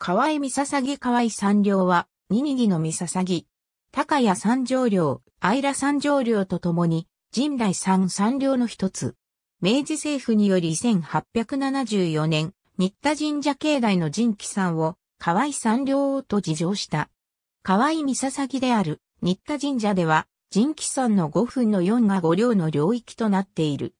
河合三笹木河合三両は、二ニギの三笹木。高谷三条領、愛良三条領と共に、神代三三両の一つ。明治政府により1874年、新田神社境内の神さ山を、河合三両と自称した。河合三笹木である、新田神社では、神さ山の5分の4が五両の領域となっている。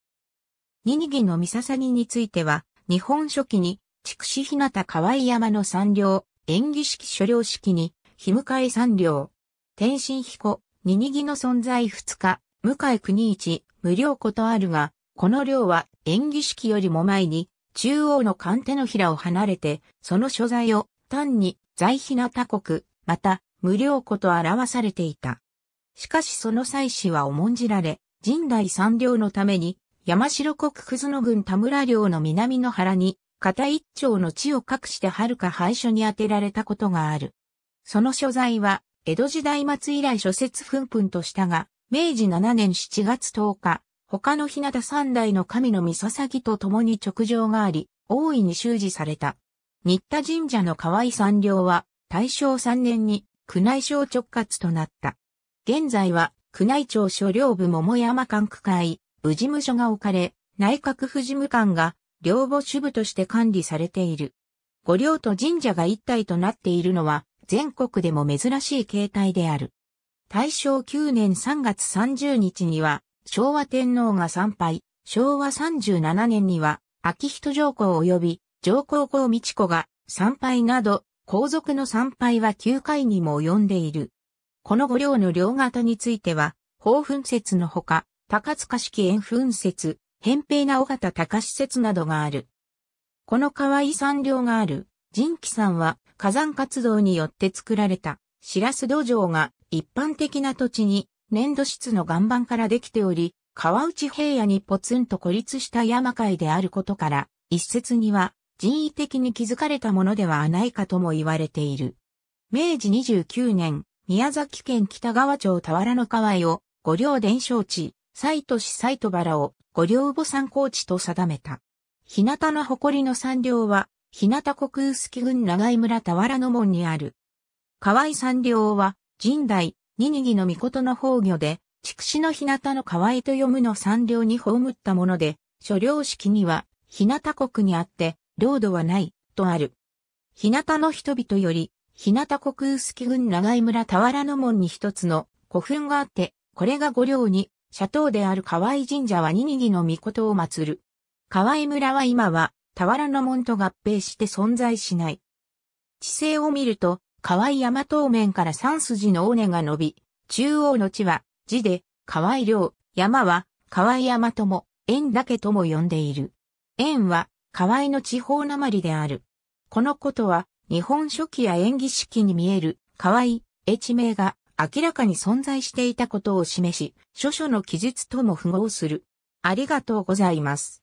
二にぎの三笹木については、日本初期に、筑紫日向河合山の三両、演技式所領式に、日向え三両。天心彦、二にぎの存在二日、向井国一、無料ことあるが、この量は演技式よりも前に、中央の官手のひらを離れて、その所在を単に在日な他国、また無料子と表されていた。しかしその祭祀は重んじられ、神代三領のために、山城国葛の郡田村領の南の原に片一丁の地を隠して遥か廃所に当てられたことがある。その所在は、江戸時代末以来諸説ふんふんとしたが、明治7年7月10日、他の日向三代の神の御捧と共に直上があり、大いに修辞された。新田神社の河合三両は、大正3年に宮内省直轄となった。現在は、宮内庁所領部桃山管区会、部事務所が置かれ、内閣府事務官が領母主部として管理されている。御領と神社が一体となっているのは全国でも珍しい形態である。大正9年3月30日には昭和天皇が参拝、昭和37年には秋人上皇及び上皇后道子が参拝など皇族の参拝は9回にも及んでいる。この御領の両型については、宝墳説のほか、高塚式円墳説、扁平な尾形高施設などがある。この河合山稜がある、人気山は火山活動によって作られた、シラス土壌が一般的な土地に粘土質の岩盤からできており、川内平野にポツンと孤立した山海であることから、一説には人為的に築かれたものではないかとも言われている。明治29年、宮崎県北川町田原の川合を、五稜伝承地、西都市西都原を、五両母山高地と定めた。日向の誇りの山稜は、日向国臼木郡長井村田原の門にある。河合山稜は、神代、ニニギの御事の宝魚で、筑紫の日向の河合と読むの山稜に葬ったもので、所領式には、日向国にあって、領土はない、とある。日向の人々より、日向国臼木郡長井村田原の門に一つの古墳があって、これが五両に社頭である河合神社は二々の御事を祀る。河合村は今は、俵の門と合併して存在しない。地勢を見ると、河合山東面から三筋の尾根が伸び、中央の地は、地で、河合領、山は、河合山とも、縁だけとも呼んでいる。縁は、河合の地方なまりである。このことは、日本書紀や縁起式に見える、河合、越名が、明らかに存在していたことを示し、諸書の記述とも符合する。ありがとうございます。